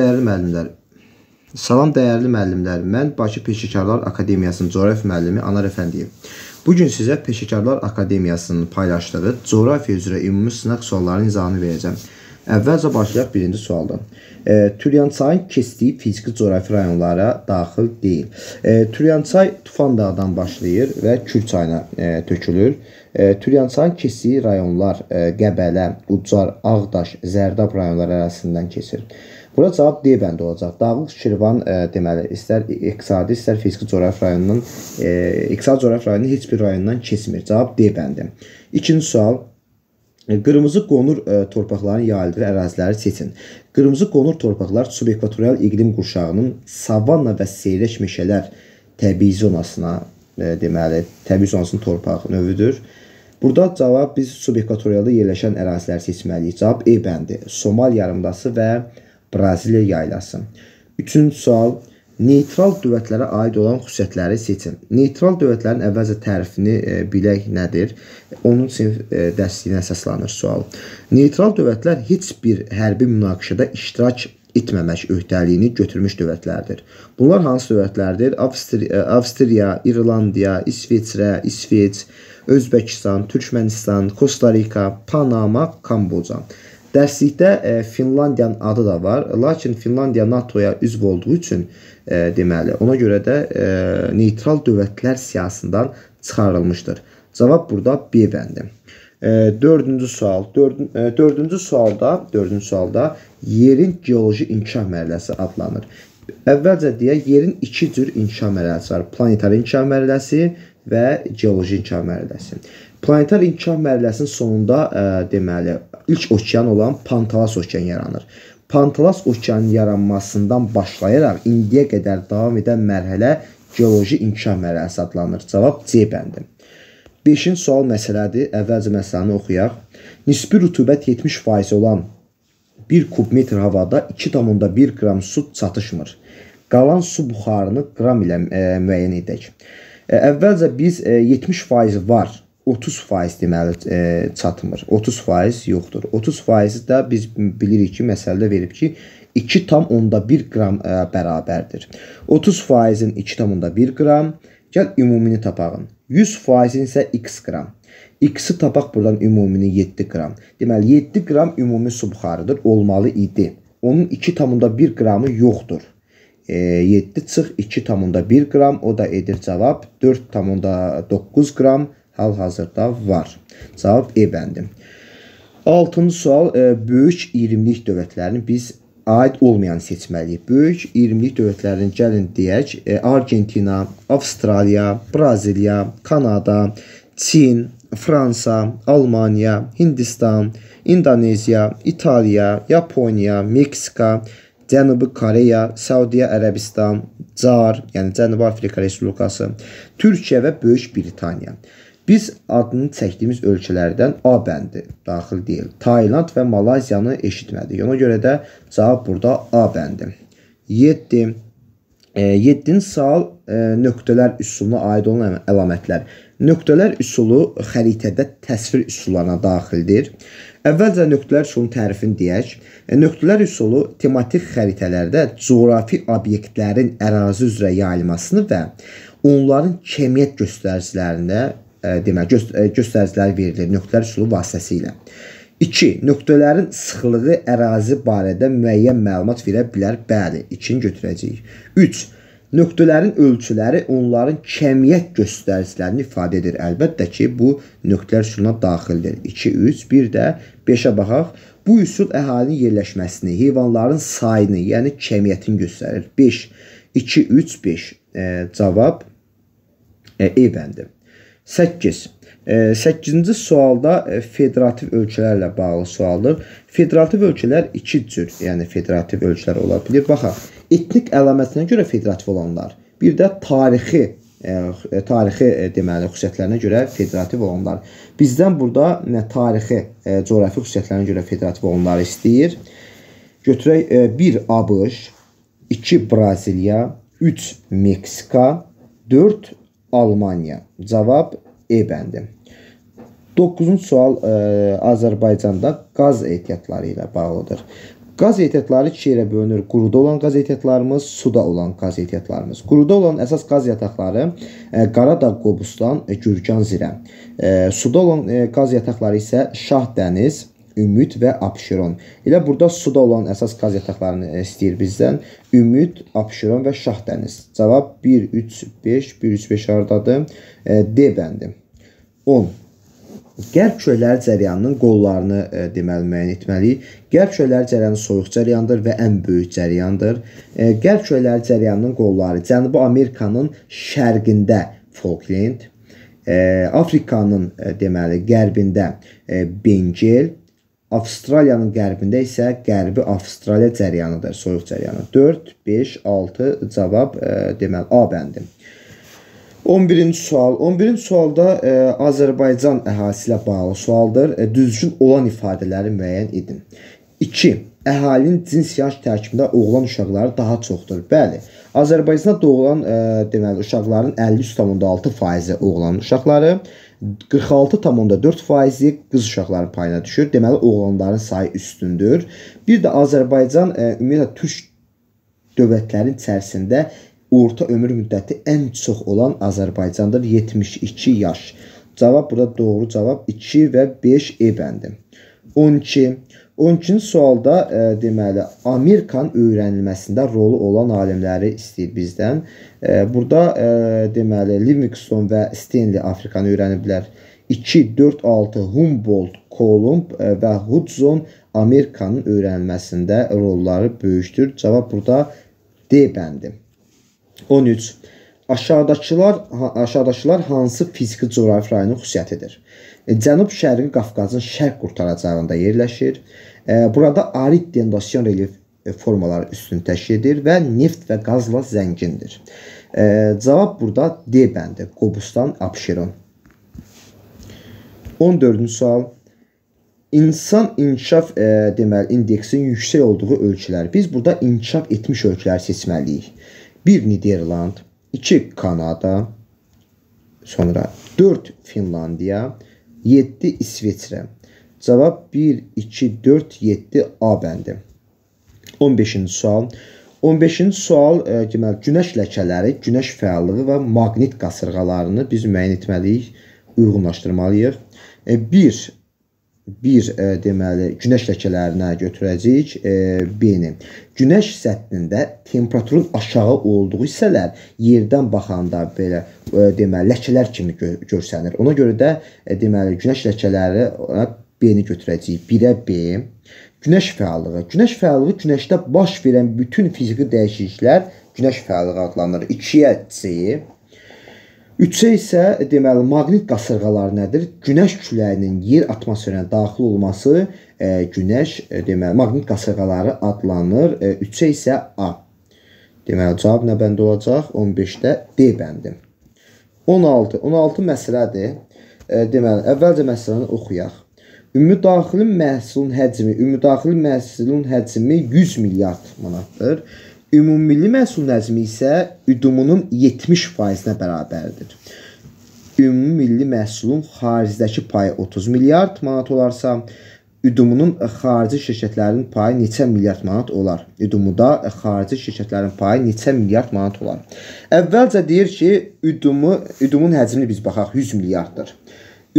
Dəyərli müəllimlər, salam dəyərli müəllimlər. Mən Bakı Peşəkarlar Akademiyasının coğrafiya müəllimi Anar Əfəndiyev. Bu gün sizə Peşəkarlar Akademiyasının paylaşdığı coğrafiya üzrə ümumi sınaq suallarının izahını verəcəm. Əvvəlcə başlayaq birinci sualdan. E, Türyançayın keçdiyi fiziki coğrafi rayonlara daxil deyil. E, Türyançay Tufan dağdan başlayır və Kür çayına e, tökülür. E, Türyançayın keçdiyi rayonlar e, Qəbələ, Ucar, Ağdaş, Zərdab rayonları arasından keçir. E, Bura cavab D bəndi olacaq. Dağlıq Şirvan e, deməli istər iqtisadi, istər fiziki coğrafi rayonunun e, iqtisadi coğrafi rayonunun heç bir rayonundan keçmir. Cavab D bəndi. İkinci sual Qırmızı qonur e, torpaqların yayıldığı əraziləri seçin. Qırmızı qonur torpaqlar subekvatorial iqlim qurşağının savanna və seyrək meşələr təbii zonasına, e, deməli, təbii zonasının torpaq növüdür. Burada cavab biz subekvatorialda yerləşən əraziləri seçməliyik. Cavab E bəndi. Somal yarımdası və e, Braziliya yaylasın. Üçüncü sual Neytral dövlətlərə aid olan xüsusiyyətləri seçin. Neytral dövlətlərin əvvəlcə tərifini e, bilək nədir? Onun sinif e, dərsliyinə əsaslanır sual. Neytral dövlətlər heç bir hərbi münaqişədə iştirak etməmək öhdəliyini götürmüş dövlətlərdir. Bunlar hansı dövlətlərdir? Avstriya, e, Avstriya İrlandiya, İsveçrə, İsveç, Özbəkistan, Türkmənistan, Kosta Rika, Panama, Kamboca. Dərslikdə e, Finlandiyanın adı da var, lakin Finlandiya NATO-ya üzv olduğu üçün e, deməli, ona görə də e, neytral dövlətlər siyasından çıxarılmışdır. Cavab burada B bəndi. E, dördüncü sual. Dörd, e, dördüncü sualda, dördüncü sualda yerin geoloji inkişaf mərhələsi adlanır. Əvvəlcə deyək, yerin iki cür inkişaf mərhələsi var. Planetari inkişaf mərhələsi və geoloji inkişaf mərhələsi. Planetar inkişaf mərhələsinin sonunda ə, e, deməli ilk okean olan Pantalas okeanı yaranır. Pantalas okeanının yaranmasından başlayaraq indiyə qədər davam edən mərhələ geoloji inkişaf mərhələsi adlanır. Cavab C bəndi. 5-ci sual məsələdir. Əvvəlcə məsələni oxuyaq. Nisbi rütubət 70% olan 1 kubmetr havada 2,1 qram su çatışmır. Qalan su buxarını qram ilə ə, e, müəyyən edək. Ə, e, əvvəlcə biz ə, 70% var 30% deməli e, çatmır. 30% yoxdur. 30% də biz bilirik ki, məsələdə verib ki, 2.1 qram e, bərabərdir. 30%-in 2.1 qram, gəl ümumini tapağın. 100%-in isə x qram. X-i tapaq buradan ümumini 7 qram. Deməli 7 qram ümumi su buxarıdır, olmalı idi. Onun 2.1 qramı yoxdur. E, 7 çıx 2.1 qram, o da edir cavab 4.9 qram hal-hazırda var. Cavab E bəndi. 6-cı sual e, böyük 20-lik dövlətlərini biz aid olmayanı seçməliyik. Böyük 20-lik dövlətlərin gəlin deyək, e, Argentina, Avstraliya, Braziliya, Kanada, Çin, Fransa, Almaniya, Hindistan, İndoneziya, İtaliya, Yaponiya, Meksika, Cənubi Koreya, Saudiya Ərəbistan, CAR, yəni Cənubi Afrika Respublikası, Türkiyə və Böyük Britaniya. Biz adını çəkdiyimiz ölkələrdən A bəndi daxil deyil. Tayland və Malayziyanı eşitmədik. Ona görə də cavab burada A bəndi. 7 7-ci e, sual e, nöqtələr üsuluna aid olan əlamətlər. Nöqtələr üsulu xəritədə təsvir üsullarına daxildir. Əvvəlcə nöqtələr üsulunun tərifini deyək. E, nöqtələr üsulu tematik xəritələrdə coğrafi obyektlərin ərazi üzrə yayılmasını və onların kemiyyət göstəricilərində deməli göst göstəricilər verilir nöqtələr üsulu vasitəsilə. 2. Nöqtələrin sıxlığı ərazi barədə müəyyən məlumat verə bilər. Bəli, 2-ni götürəcəyik. 3. Nöqtələrin ölçüləri onların kəmiyyət göstəricilərini ifadə edir. Əlbəttə ki, bu nöqtələr üsuluna daxildir. 2, 3, bir də 5-ə baxaq. Bu üsul əhalinin yerləşməsini, heyvanların sayını, yəni kəmiyyətini göstərir. 5, 2, 3, 5. E, cavab e, E bəndi. 8. 8-ci e, sualda e, federativ ölkələrlə bağlı sualdır. Federativ ölkələr iki cür, yəni federativ ölkələr ola bilər. Baxaq, etnik əlamətinə görə federativ olanlar, bir də tarixi ə, e, tarixi ə, deməli xüsusiyyətlərinə görə federativ olanlar. Bizdən burada nə tarixi, ə, coğrafi xüsusiyyətlərinə görə federativ olanları istəyir. Götürək 1 ABŞ, 2 Braziliya, 3 Meksika, 4 Almaniya. Cavab E bəndi. 9-cu sual ə, e, Azərbaycanda qaz ehtiyatları ilə bağlıdır. Qaz ehtiyatları iki yerə bölünür. Quruda olan qaz ehtiyatlarımız, suda olan qaz ehtiyatlarımız. Quruda olan əsas qaz yataqları ə, e, Qaradağ, Qobustan, e, Gürcan, Zirə. Ə, suda olan ə, qaz yataqları isə Şah dəniz, Ümid və Abşeron. Elə burada suda olan əsas qaz yataqlarını e, istəyir bizdən. Ümid, Abşeron və Şahdəniz. Cavab 1 3 5 1 3 5 ardadır. D bəndi. 10. Qərb külələri cərəyanının qollarını e, deməli müəyyən etməliyik. Qərb külələri cərəyanı soyuq cərəyandır və ən böyük cərəyandır. E, Qərb külələri cərəyanının qolları Cənubi Amerikanın şərqində Falkland, e, Afrikanın e, deməli qərbində e, Bengel, Avstraliyanın qərbində isə Qərbi Avstraliya cəryanıdır, soyuq cəryanı. 4, 5, 6 cavab e, deməli A bəndi. 11-ci sual. 11-ci sualda e, Azərbaycan əhalisi ilə bağlı sualdır. E, düzgün olan ifadələri müəyyən edin. 2. Əhalinin cins yaş tərkibində oğlan uşaqları daha çoxdur. Bəli. E, Azərbaycanda doğulan ə, e, deməli uşaqların 53.6%-i oğlan uşaqları, 46.4%-i qız uşaqların payına düşür. Deməli oğlanların sayı üstündür. Bir də Azərbaycan ə, e, ümumiyyətlə türk dövlətlərinin içərisində orta ömür müddəti ən çox olan Azərbaycandır 72 yaş. Cavab burada doğru cavab 2 və 5 E bəndi. 12 12-ci sualda e, deməli Amerikan öyrənilməsində rolu olan alimləri istəyir bizdən. E, burada e, deməli Livingston və Stanley Afrikanı öyrəniblər. 2, 4, 6 Humboldt, Kolumb e, və Hudson Amerikanın öyrənilməsində rolları böyükdür. Cavab burada D bəndi. 13. Aşağıdakılar aşağıdakılar hansı fiziki coğrafi rayonun xüsusiyyətidir? E, Cənub-şərqi Qafqazın şərq qurtaracağında yerləşir. Burada arid dendasyon relyef formaları üstün təşkil edir və neft və qazla zəngindir. Cavab burada D bəndi. Qobustan Abşeron. 14-cü sual. İnsan inkişaf e, deməli indeksin yüksək olduğu ölkələr. Biz burada inkişaf etmiş ölkələri seçməliyik. 1 Niderland, 2 Kanada, sonra 4 Finlandiya, 7 İsveçrə. Cavab 1, 2, 4, 7 A bəndi. 15-ci sual. 15-ci sual e, deməli günəş ləkələri, günəş fəallığı və maqnit qasırğalarını biz müəyyən etməliyik, uyğunlaşdırmalıyıq. 1 e, bir e, deməli günəş ləkələrinə götürəcəyik e, B-ni. Günəş səthində temperaturun aşağı olduğu hissələr yerdən baxanda belə e, deməli ləkələr kimi gö görsənir. Ona görə də e, deməli günəş ləkələri e, B-ni götürəcəyik. 1-ə B. Günəş fəallığı. Günəş fəallığı günəşdə baş verən bütün fiziki dəyişikliklər günəş fəallığı adlanır. 2-yə C. 3-ə isə e, deməli maqnit qasırğaları nədir? Günəş küləyinin yer atmosferinə daxil olması e, günəş e, deməli maqnit qasırğaları adlanır. 3-ə e, isə A. Deməli cavab nə bəndi olacaq? 15-də D bəndi. 16. 16 məsələdir. E, deməli əvvəlcə məsələni oxuyaq. Ümumdaxili məhsulun həcmi, ümumdaxili məhsulun həcmi 100 milyard manatdır. Ümummilli məhsulun həcmi isə üdumunun 70%-nə bərabərdir. Ümummilli məhsulun xaricdəki payı 30 milyard manat olarsa, üdumunun xarici şirkətlərin payı neçə milyard manat olar? Üdumuda xarici şirkətlərin payı neçə milyard manat olar? Əvvəlcə deyir ki, üdumu üdumun həcmini biz baxaq 100 milyarddır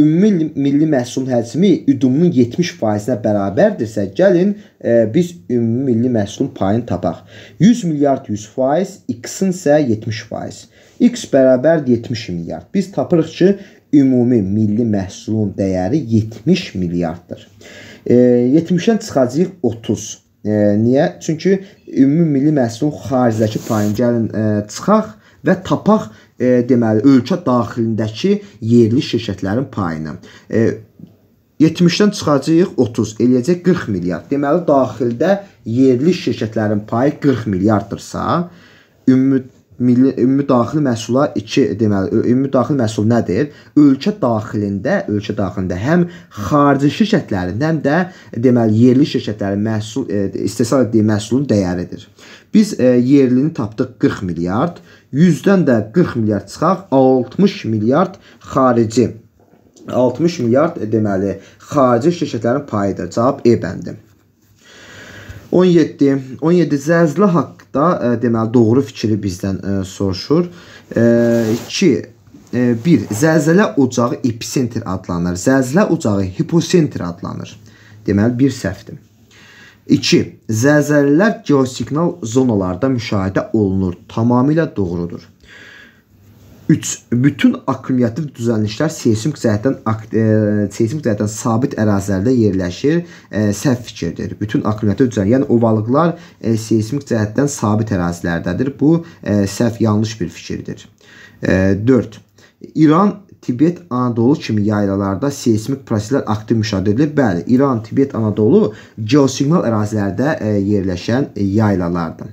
ümumi milli məhsulun həcmi üdumun 70%-nə bərabərdirsə, gəlin e, biz ümumi milli məhsulun payını tapaq. 100 milyard 100%, x-in isə 70%. x bərabər 70 milyard. Biz tapırıq ki, ümumi milli məhsulun dəyəri 70 milyarddır. E, 70-dən çıxacağıq 30. E, niyə? Çünki ümumi milli məhsulun xaricdəki payını gəlin e, çıxaq və tapaq e, deməli ölkə daxilindəki yerli şirkətlərin payını. E, 70-dən çıxacağıq 30, eləyəcək 40 milyard. Deməli daxildə yerli şirkətlərin payı 40 milyarddırsa, ümumi milli ümumi daxili məhsula 2 deməli ümumi daxili məhsul nədir? Ölkə daxilində, ölkə daxilində həm xarici şirkətlərin, həm də deməli yerli şirkətlərin məhsul e, istehsal etdiyi məhsulun dəyəridir. Biz e, yerlini tapdıq 40 milyard, 100-dən də 40 milyard çıxaq, 60 milyard xarici 60 milyard e, deməli xarici şirkətlərin payıdır. Cavab E bəndi. 17 17 zəzlə haqqda ə, deməli doğru fikri bizdən ə, e, soruşur. 2 e, 1 e, zəlzələ ocağı episentr adlanır. Zəlzələ ocağı hiposentr adlanır. Deməli bir səhvdir. 2. Zəlzələlər geosignal zonalarda müşahidə olunur. Tamamilə doğrudur. 3. Bütün akkumulyativ düzənliklər seismik cəhətdən e, seismik cəhətdən sabit ərazilərdə yerləşir. E, səhv fikirdir. Bütün akkumulyativ düzənlik, yəni ovalıqlar e, seismik cəhətdən sabit ərazilərdədir. Bu e, səhv yanlış bir fikirdir. E, 4. İran Tibet, Anadolu kimi yaylalarda seismik proseslər aktiv müşahidə edilir. Bəli, İran, Tibet, Anadolu geosignal ərazilərdə e, yerləşən e, yaylalardır.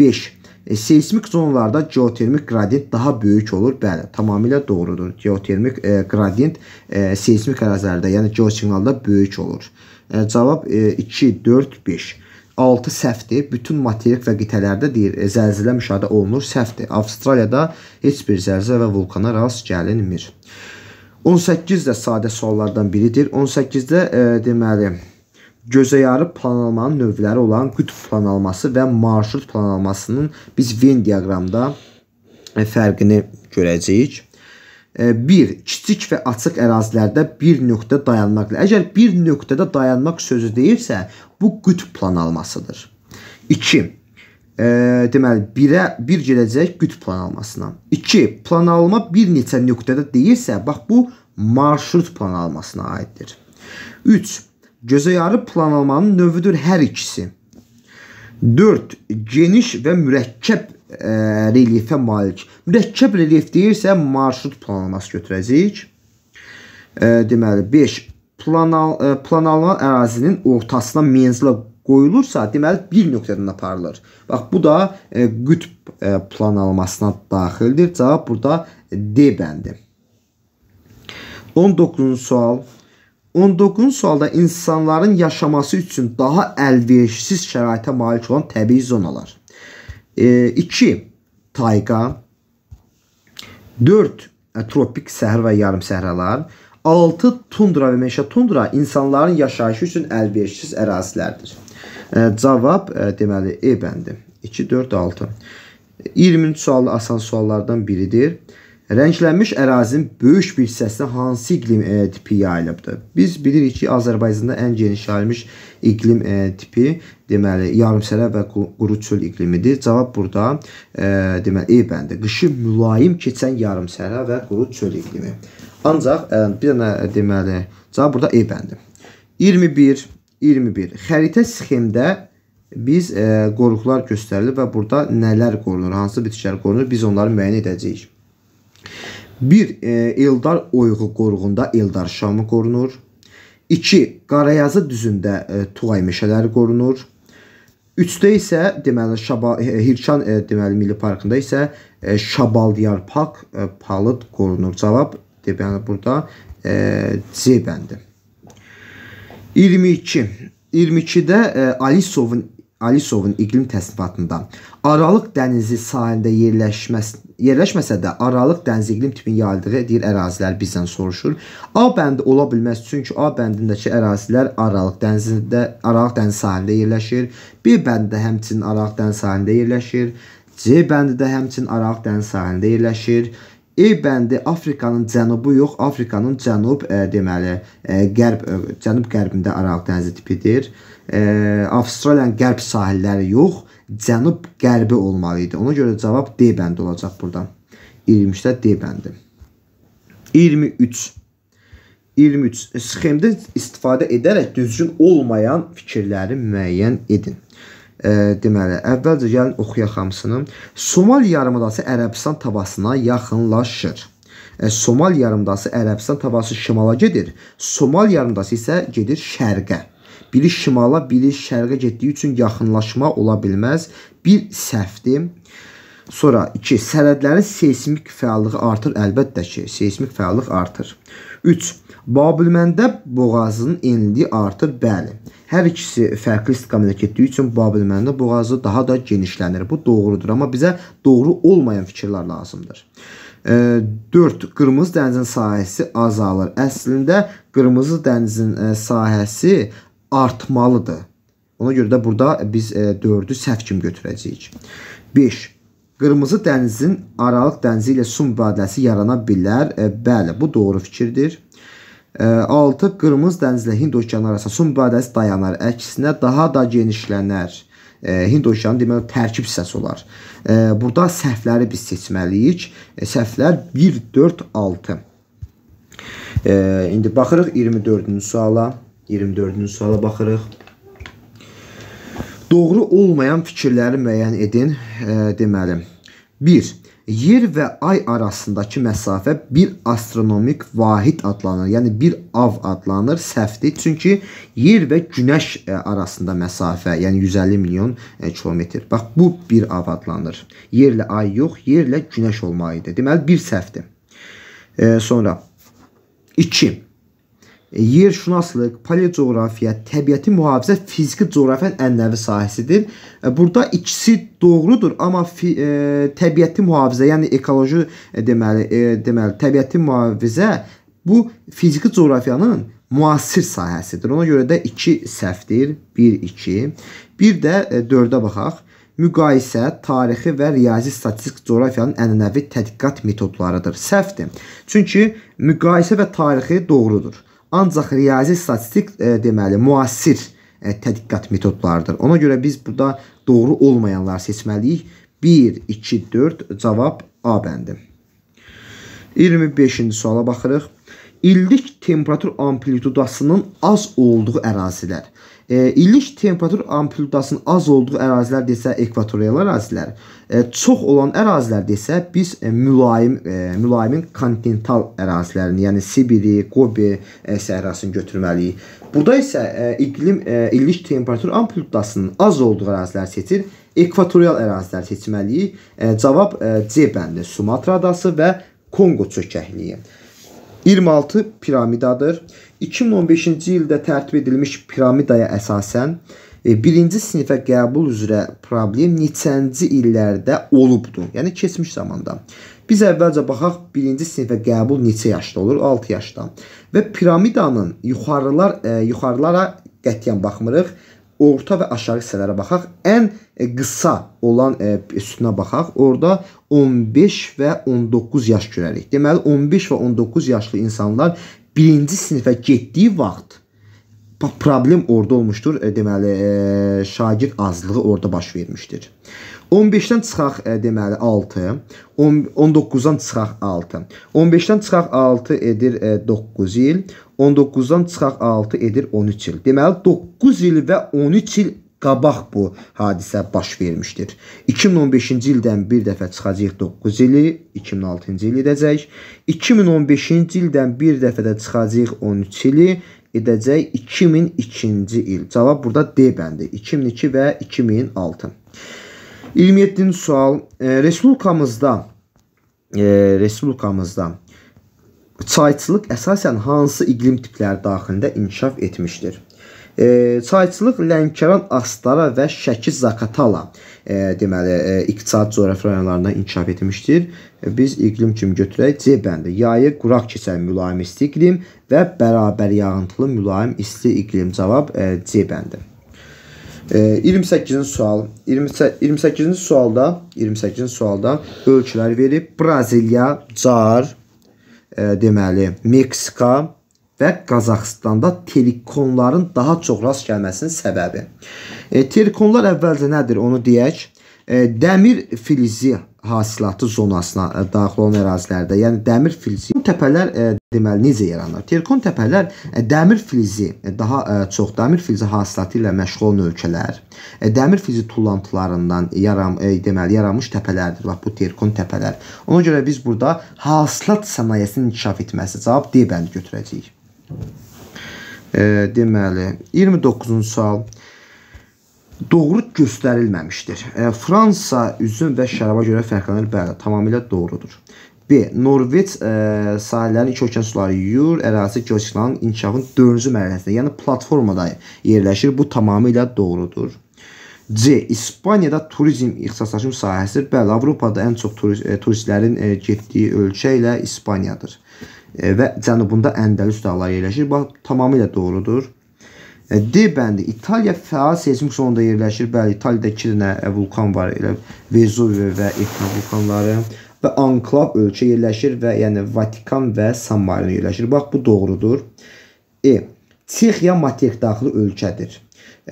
5. E, seismik zonalarda geotermik qradiyent daha böyük olur. Bəli, tamamilə doğrudur. Geotermik e, qradiyent e, seismik ərazilərdə, yəni geosignalda böyük olur. E, cavab e, 2, 4, 5. 6 səhvdir. Bütün materik və qitələrdə deyir, e, zəlzilə müşahidə olunur, səhvdir. Avstraliyada heç bir zəlzələ və vulkana rast gəlinmir. 18 də sadə suallardan biridir. 18-də e, deməli gözəyarı planlamanın növləri olan qütb planlaması və marşrut planlamasının biz Venn diaqramda e, fərqini görəcəyik. 1. E, kiçik və açıq ərazilərdə bir nöqtə dayanmaqla. Əgər bir nöqtədə dayanmaq sözü deyirsə, bu qütb planlamasıdır. 2 e, deməli 1-ə 1 bir gələcək qütb planalmasına. 2. Planalma bir neçə nöqtədə deyilsə, bax bu marşrut planalmasına aiddir. 3 gözəyarı planlamanın növüdür hər ikisi. 4. Geniş və mürəkkəb ə, e, relyefə malik. Mürəkkəb relyef deyirsə marşrut planlaması götürəcəyik. Ə, e, deməli 5 planal ə, e, planlanan ərazinin ortasına menzilə qoyulursa, deməli bir nöqtədən aparılır. Bax bu da ə, qütb ə, planlamasına daxildir. Cavab burada D bəndi. 19-cu sual 19-cu sualda insanların yaşaması üçün daha əlverişsiz şəraitə malik olan təbii zonalar. 2. E, tayqa 4. E, tropik səhər və yarım səhralar 6. Tundra və meşə tundra insanların yaşayışı üçün əlverişsiz ərazilərdir. E, cavab e, deməli E bəndi. 2, 4, 6. 20-ci sual asan suallardan biridir. Rənglənmiş ərazinin böyük bir hissəsinə hansı iqlim e, tipi yayılıbdır? Biz bilirik ki, Azərbaycanda ən geniş yayılmış iqlim e, tipi deməli yarımsərə və quru çöl iqlimidir. Cavab burada e, deməli E bəndi. Qışı mülayim keçən yarımsərə və quru çöl iqlimi. Ancaq e, bir dənə e, deməli cavab burada E bəndi. 21 21 xəritə sxemdə biz e, qoruqlar göstərilir və burada nələr qorunur, hansı bitkilər qorunur, biz onları müəyyən edəcəyik. 1. E, Eldar Oyğu qoruğunda Eldar Şamı qorunur. 2. Qarayazı düzündə e, Tuğay meşələri qorunur. 3-də isə deməli Şabal e, Hirçan deməli Milli Parkında isə Şabal Diyar Park palıd qorunur. Cavab deməli burada C bəndi. 22. 22-də Alisovun Alisovun iqlim təsnifatında Aralıq dənizi sahilində yerləşməsi yerləşməsə də Aralıq dənz iqlim tipini yayıldığı deyir ərazilər bizdən soruşur. A bəndi ola bilməz çünki A bəndindəki ərazilər Aralıq dənizində, Aralıq dəniz sahilində yerləşir. B bəndi də həmçinin Aralıq dəniz sahilində yerləşir. C bəndi də həmçinin Aralıq dəniz sahilində yerləşir. E bəndi Afrikanın cənubu yox, Afrikanın cənub, e, deməli, e, qərb, e, cənub-qərbində Aralıq dənizi tipidir. E, e, Avstraliyanın qərb sahilləri yox, cənub-qərbi olmalı idi. Ona görə cavab D bəndi olacaq burada. 23-də D bəndi. 23. 23. Sxemdə istifadə edərək düzgün olmayan fikirləri müəyyən edin. E, deməli, əvvəlcə gəlin oxuyaq hamısını. Somal yarımadası Ərəbistan tabasına yaxınlaşır. E, Somal yarımadası Ərəbistan tabası şimala gedir. Somal yarımadası isə gedir şərqə. Biri şimala, biri şərqə getdiyi üçün yaxınlaşma ola bilməz. Bir səhvdir. Sonra 2. Sənədlərin seismik fəallığı artır. Əlbəttə ki, seismik fəallıq artır. 3. Babülməndə boğazının enliliyi artır. Bəli. Hər ikisi fərqli istiqamətə getdiyi üçün Babülməndə boğazı daha da genişlənir. Bu doğrudur, amma bizə doğru olmayan fikirlər lazımdır. 4. Qırmızı dənizin sahəsi azalır. Əslində qırmızı dənizin sahəsi artmalıdır. Ona görə də burada biz 4-ü e, səhv kimi götürəcəyik. 5. Qırmızı dənizin Aralıq dənizi ilə su mübadiləsi yarana bilər. E, bəli, bu doğru fikirdir. 6. E, qırmızı dəniz ilə Hind okeanı arasında su mübadiləsi dayanar. Əksinə daha da genişlənər. Hind okeanı deməli tərkib hissəsi olar. Burada səhvləri biz seçməliyik. Səhvlər 1, 4, 6. İndi baxırıq 24-cü suala. 24-cü suala baxırıq. Doğru olmayan fikirləri müəyyən edin. E, deməli, 1. Yer və ay arasındakı məsafə bir astronomik vahid adlanır. Yəni bir av adlanır, səhvdir. Çünki yer və günəş arasında məsafə, yəni 150 milyon kilometr. Bax bu bir av adlanır. Yerlə ay yox, yerlə günəş olmalı idi. Deməli bir səhvdir. E, sonra 2. E, yerşünaslıq, paleocoğrafiya, təbiəti mühafizə fiziki coğrafiyanın ənənəvi sahəsidir. E, burada ikisi doğrudur, amma fi, e, təbiəti mühafizə, yəni ekoloji e, deməli, e, deməli təbiəti mühafizə bu fiziki coğrafiyanın müasir sahəsidir. Ona görə də 2 səhvdir, 1 2. Bir də 4-ə e, baxaq. Müqayisə tarixi və riyazi statistik coğrafiyanın ənənəvi tədqiqat metodlarıdır. Səhvdir. Çünki müqayisə və tarixi doğrudur. Ancaq riyazi statistik e, deməli müasir e, tədqiqat metodlarıdır. Ona görə biz burada doğru olmayanları seçməliyik. 1 2 4 cavab A bəndi. 25-ci suala baxırıq. İllik temperatur amplitudasının az olduğu ərazilər illik temperatur amplitudasının az olduğu ərazilər desə ekvatorial ərazilər, çox olan ərazilər desə biz e, mülayim e, mülayimin kontinental ərazilərini, yəni Sibiri, Qobe səhrasını götürməliyik. Burada isə e, iqlim illik temperatur amplitudasının az olduğu ərazilər seçir, ekvatorial ərazilər seçməliyik. Cavab C bəndi Sumatra adası və Konqo çökəkliyi. 26 piramidadır. 2015-ci ildə tərtib edilmiş piramidaya əsasən e, birinci sinifə qəbul üzrə problem neçənci illərdə olubdur? Yəni keçmiş zamanda. Biz əvvəlcə baxaq, birinci sinifə qəbul neçə yaşda olur? 6 yaşda. Və piramidanın yuxarılar e, yuxarılara qətiyyən baxmırıq. Orta və aşağı hissələrə baxaq. Ən e, qısa olan e, sütuna baxaq. Orda 15 və 19 yaş görərik. Deməli 15 və 19 yaşlı insanlar birinci sinifə getdiyi vaxt problem orada olmuşdur. E, deməli, e, şagird azlığı orada baş vermişdir. 15-dən çıxaq e, deməli 6, 19-dan çıxaq 6. 15-dən çıxaq 6 edir 9 il, 19-dan çıxaq 6 edir 13 il. Deməli 9 il və 13 il qabaq bu hadisə baş vermişdir. 2015-ci ildən bir dəfə çıxacaq 9 ili, 2006-cı il edəcək. 2015-ci ildən bir dəfə də çıxacaq 13 ili, edəcək 2002-ci il. Cavab burada D bəndi. 2002 və 2006. 27-ci sual. E, Respublikamızda e, Respublikamızda çayçılıq əsasən hansı iqlim tipləri daxilində inkişaf etmişdir? E, çayçılıq Lənkəran, Astara və Şəki, Zakatala e, deməli e, iqtisad coğrafi rayonlarında inkişaf etmişdir. E, biz iqlim kimi götürək C bəndi. Yayı quraq keçən mülayim isti iqlim və bərabər yağıntılı mülayim isti iqlim cavab e, C bəndi. E, 28-ci sual. 28-ci sualda 28-ci sualda ölçülər verib Braziliya, Car, e, deməli Meksika, və Qazaxıstanda terikonların daha çox rast gəlməsinin səbəbi. E, terikonlar əvvəlcə nədir onu deyək. E, dəmir filizi hasilatı zonasına ə, e, daxil olan ərazilərdə, yəni dəmir filizi təpələr ə, e, deməli necə yaranır? Terkon təpələr ə, e, dəmir filizi, ə, daha ə, çox dəmir filizi hasilatı ilə məşğul olan ölkələr, ə, dəmir filizi tullantılarından yaram ə, deməli yaranmış təpələrdir. Bax bu terkon təpələr. Ona görə biz burada hasilat sənayesinin inkişaf etməsi cavab D bəndi götürəcəyik. E, deməli, 29-cu sual. Doğru göstərilməmişdir. E, Fransa üzüm və şəraba görə fərqlənir. Bəli, tamamilə doğrudur. B. Norveç e, sahillərin iki okean suları yuyur, ərazisi göçkünanın inkişafın 4-cü mərhələsində, yəni platformada yerləşir. Bu tamamilə doğrudur. C. İspaniyada turizm ixtisaslaşım sahəsidir. Bəli, Avropada ən çox turist, e, turistlərin e, getdiyi ölkə ilə İspaniyadır. E, və cənubunda Əndəlüs dağları yerləşir. Bu tamamilə doğrudur. E, D bəndi İtaliya fəal seysmik zonunda yerləşir. Bəli, İtaliyada 2 dənə e, vulkan var, elə Vezuvi və Etna vulkanları və anklav ölkə yerləşir və yəni Vatikan və San Marino yerləşir. Bax bu doğrudur. E. Çexiya materik daxili ölkədir.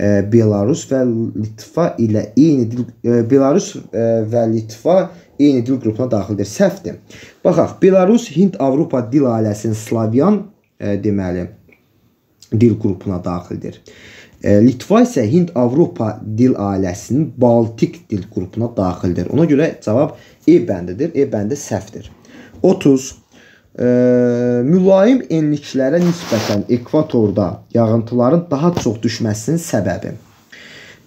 E, Belarus və Litva ilə eyni dil e, Belarus e, və Litva eyni dil qrupuna daxildir. Səhvdir. Baxaq, Belarus Hind-Avropa dil ailəsinin slavyan deməli dil qrupuna daxildir. Litva isə Hind-Avropa dil ailəsinin Baltik dil qrupuna daxildir. Ona görə cavab E bəndidir. E bəndi səhvdir. 30 e, mülayim enliklərə nisbətən ekvatorda yağıntıların daha çox düşməsinin səbəbi.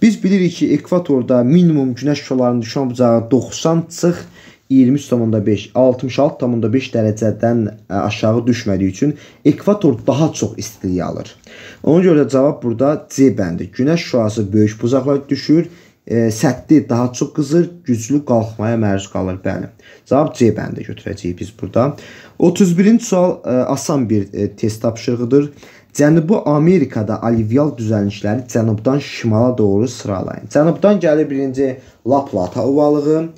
Biz bilirik ki, ekvatorda minimum günəş şüalarının düşmə bucağı 90 çıx 23.5 66.5 dərəcədən aşağı düşmədiyi üçün ekvator daha çox istiliyi alır. Ona görə də cavab burada C bəndi. Günəş şüası böyük bucaqlara düşür, e, səthi daha çox qızır, güclü qalxmaya məruz qalır. Bəli. Cavab C bəndi götürəcəyik biz burada. 31-ci sual e, asan bir e, test tapşırığıdır. Cənubi Amerikada alluvial düzənlikləri cənubdan şimala doğru sıralayın. Cənubdan gəlir birinci La Plata ovalığı,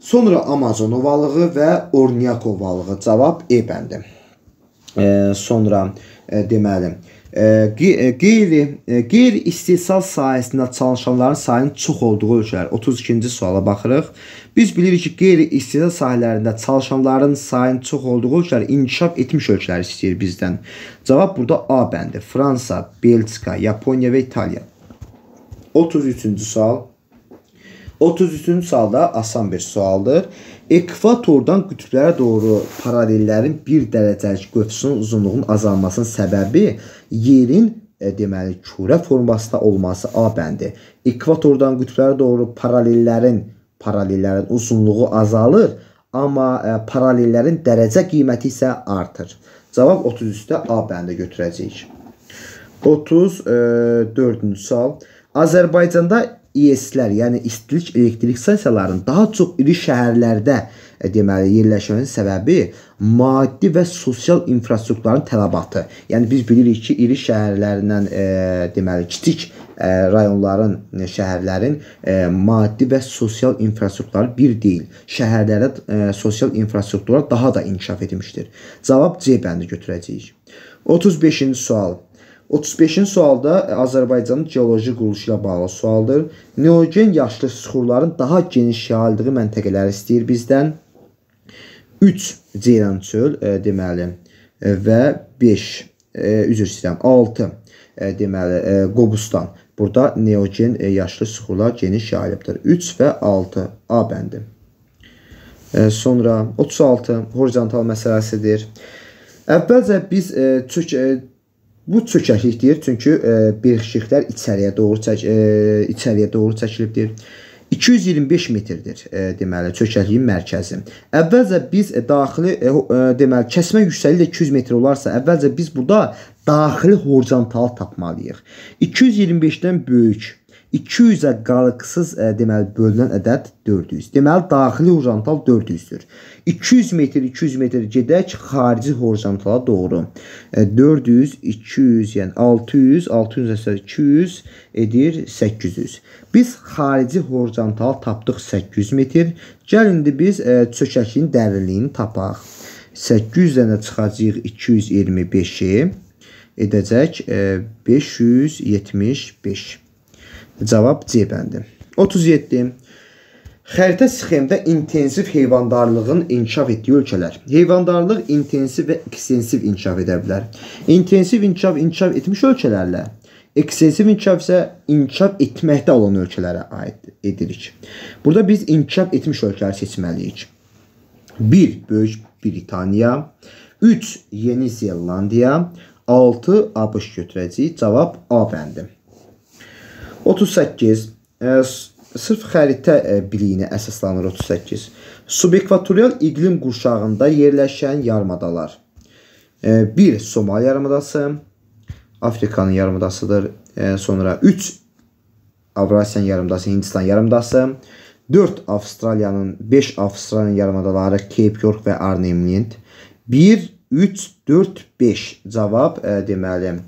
sonra Amazon ovalığı və Orniak ovalığı. Cavab E bəndi. E, sonra e, deməli, e, E, qeyri, e, qeyri istehsal sahəsində çalışanların sayının çox olduğu ölkələr. 32-ci suala baxırıq. Biz bilirik ki, qeyri-istehsal sahələrində çalışanların sayının çox olduğu ölkələr inkişaf etmiş ölkələr istəyir bizdən. Cavab burada A bəndi. Fransa, Belçika, Yaponiya və İtaliya. 33-cü sual. 33-cü sualda asan bir sualdır. Ekvatordan qütblərə doğru paralellərin 1 dərəcəlik qövsünün uzunluğunun azalmasının səbəbi yerin e, deməli kürə formasında olması A bəndi. Ekvatordan qütblərə doğru paralellərin paralellərin uzunluğu azalır, amma e, paralellərin dərəcə qiyməti isə artır. Cavab 33-də A bəndi götürəcəyik. 34-cü e, sual. Azərbaycanda İES-lər, yəni istilik elektrik stansiyalarının daha çox iri şəhərlərdə e, deməli yerləşməsinin səbəbi maddi və sosial infrastrukturların tələbatı. Yəni biz bilirik ki, iri şəhərlərdən e, deməli kiçik ə, e, rayonların, e, şəhərlərin ə, e, maddi və sosial infrastrukturları bir deyil. Şəhərlərdə ə, sosial infrastruktura daha da inkişaf etmişdir. Cavab C bəndi götürəcəyik. 35-ci sual. 35-ci sualda e, Azərbaycanın geoloji quruluşu ilə bağlı sualdır. Neogen yaşlı süxurların daha geniş yayıldığı məntəqələri istəyir bizdən. 3 Ceyran çöl e, deməli e, və 5 e, üzr istəyirəm 6 e, deməli e, Qobustan. Burada neogen e, yaşlı süxurlar geniş yayılıbdır. 3 və 6 A bəndi. E, sonra 36 horizontal məsələsidir. Əvvəlcə biz e, çök e, Bu çökəklikdir, çünki e, birxşiklər içəriyə doğru çək e, içəriyə doğru çəkilibdir. 225 metrdir e, deməli çökəkliyin mərkəzi. Əvvəlcə biz e, daxili e, e, deməli kəsmə yüksəliyi də 200 metr olarsa, əvvəlcə biz burada daxili horizontal tapmalıyıq. 225-dən böyük 200-ə qalıqsız ə, e, deməli bölünən ədəd 400. Deməli daxili horizontal 400-dür. 200 metr 200 metr gedək xarici horizontala doğru. Ə, 400 200, yəni 600, 600-ə 200 edir 800. Biz xarici horizontal tapdıq 800 metr. Gəl indi biz ə, e, çökəkin dərinliyini tapaq. 800-dən də çıxacağıq 225-i edəcək ə, e, 575. Cavab C bəndi. 37. Xəritə sxemdə intensiv heyvandarlığın inkişaf etdiyi ölkələr. Heyvandarlıq intensiv və ekstensiv inkişaf edə bilər. İntensiv inkişaf inkişaf etmiş ölkələrlə, ekstensiv inkişaf isə inkişaf etməkdə olan ölkələrə aid edirik. Burada biz inkişaf etmiş ölkələri seçməliyik. 1. Böyük Britaniya, 3. Yeni Zelandiya, 6. ABŞ götürəcəyik. Cavab A bəndi. 38. E, sırf xəritə e, biliyinə əsaslanır 38. Subekvatorial iqlim qurşağında yerləşən yarımadalar. 1. E, Somali yarımadası, Afrikanın yarımadasıdır. E, sonra 3. Avrasiyanın yarımadası, Hindistan yarımadası. 4. Avstraliyanın, 5. Avstraliyanın yarımadaları Cape York və Arnhem-Lind. 1, 3, 4, 5 cavab deməli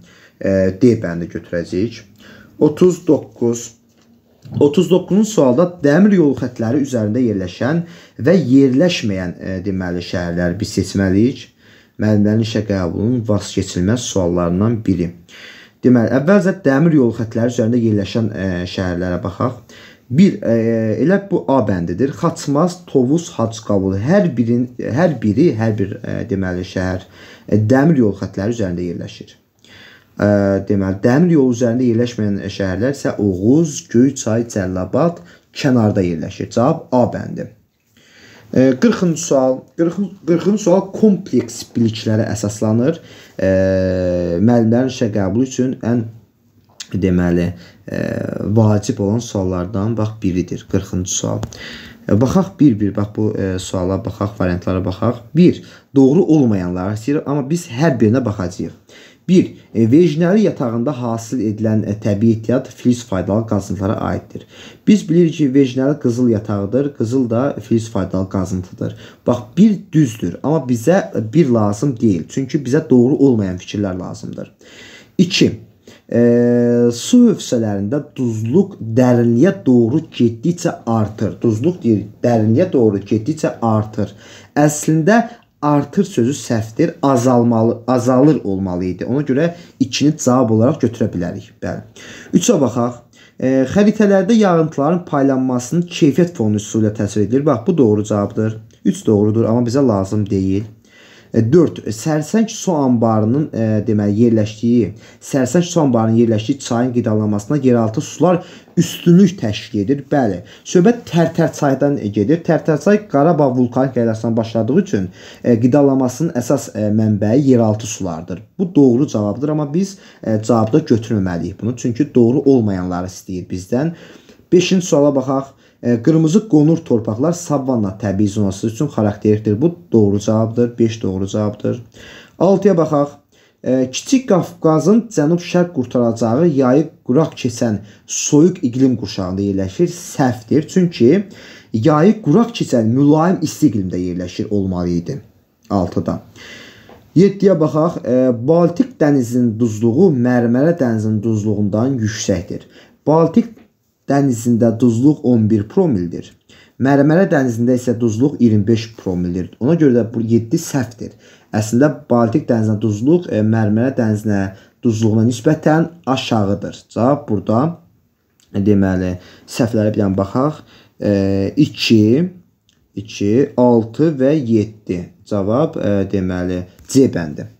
D bəndi götürəcəyik. 39. 39-cu sualda dəmir yolu xətləri üzərində yerləşən və yerləşməyən e, deməli şəhərləri biz seçməliyik. Müəllimlərin işə qəbulunun vazkeçilməz suallarından biri. Deməli, əvvəlcə dəmir yolu xətləri üzərində yerləşən e, şəhərlərə baxaq. 1 e, elə bu A bəndidir. Xaçmaz, Tovuz, Hacıqabul hər birin hər biri hər bir e, deməli şəhər e, dəmir yolu xətləri üzərində yerləşir deməli dəmir yolu üzərində yerləşməyən şəhərlər isə Oğuz, Göyçay, Cəlilabad kənarda yerləşir. Cavab A bəndi. 40-cı sual, 40-cı sual kompleks biliklərə əsaslanır. Müəllimlərin işə qəbulu üçün ən deməli vacib olan suallardan bax biridir 40-cı sual. Baxaq bir-bir, bax bu e, suala baxaq, variantlara baxaq. 1. Doğru olmayanları istəyir, amma biz hər birinə baxacağıq. 1. E, vejinəli yatağında hasil edilən e, təbii ehtiyat filiz faydalı qazıntılara aiddir. Biz bilirik ki, vejinəli qızıl yatağıdır, qızıl da filiz faydalı qazıntıdır. Bax, bir düzdür, amma bizə e, bir lazım deyil. Çünki bizə doğru olmayan fikirlər lazımdır. 2. E, su hövsələrində duzluq dərinliyə doğru getdikcə artır. Duzluq deyir, dərinliyə doğru getdikcə artır. Əslində artır sözü səhvdir, azalmalı, azalır olmalı idi. Ona görə 2-ni cavab olaraq götürə bilərik. Bəli. 3-ə baxaq. E, xəritələrdə yağıntıların paylanmasının keyfiyyət fonu üsulu ilə təsvir edilir. Bax, bu doğru cavabdır. 3 doğrudur, amma bizə lazım deyil. 4. E, Sərsəng su anbarının e, deməli yerləşdiyi, Sərsəng su anbarının yerləşdiyi çayın qidalanmasına yeraltı sular üstünlük təşkil edir. Bəli, söhbət Tərtərçaydan gedir. Tərtərçay Qarabağ vulkanik yaylasından başladığı üçün e, qidalamasının əsas e, mənbəyi yeraltı sulardır. Bu doğru cavabdır, amma biz e, cavabda götürməməliyik bunu, çünki doğru olmayanları istəyir bizdən. 5-ci suala baxaq. E, qırmızı qonur torpaqlar savanna təbii zonası üçün xarakterikdir. Bu doğru cavabdır. 5 doğru cavabdır. 6-ya baxaq. Kiçik Qafqazın cənub-şərq qurtaracağı yayı quraq keçən soyuq iqlim qurşağında yerləşir. Səhvdir, çünki yayı quraq keçən mülayim isti iqlimdə yerləşir olmalı idi. 6-da. 7-yə baxaq. E, Baltik dənizinin duzluğu Mərmərə dənizinin duzluğundan yüksəkdir. Baltik dənizində duzluq 11 promildir. Mərmərə dənizində isə duzluq 25 promildir. Ona görə də bu 7 səhvdir. Əslində Baltik dənizinə duzluq e, Mərmərə dənizinə duzluğuna nisbətən aşağıdır. Cavab burada deməli səhvlərə bir dənə baxaq. 2 e, 2 6 və 7. Cavab e, deməli C bəndi.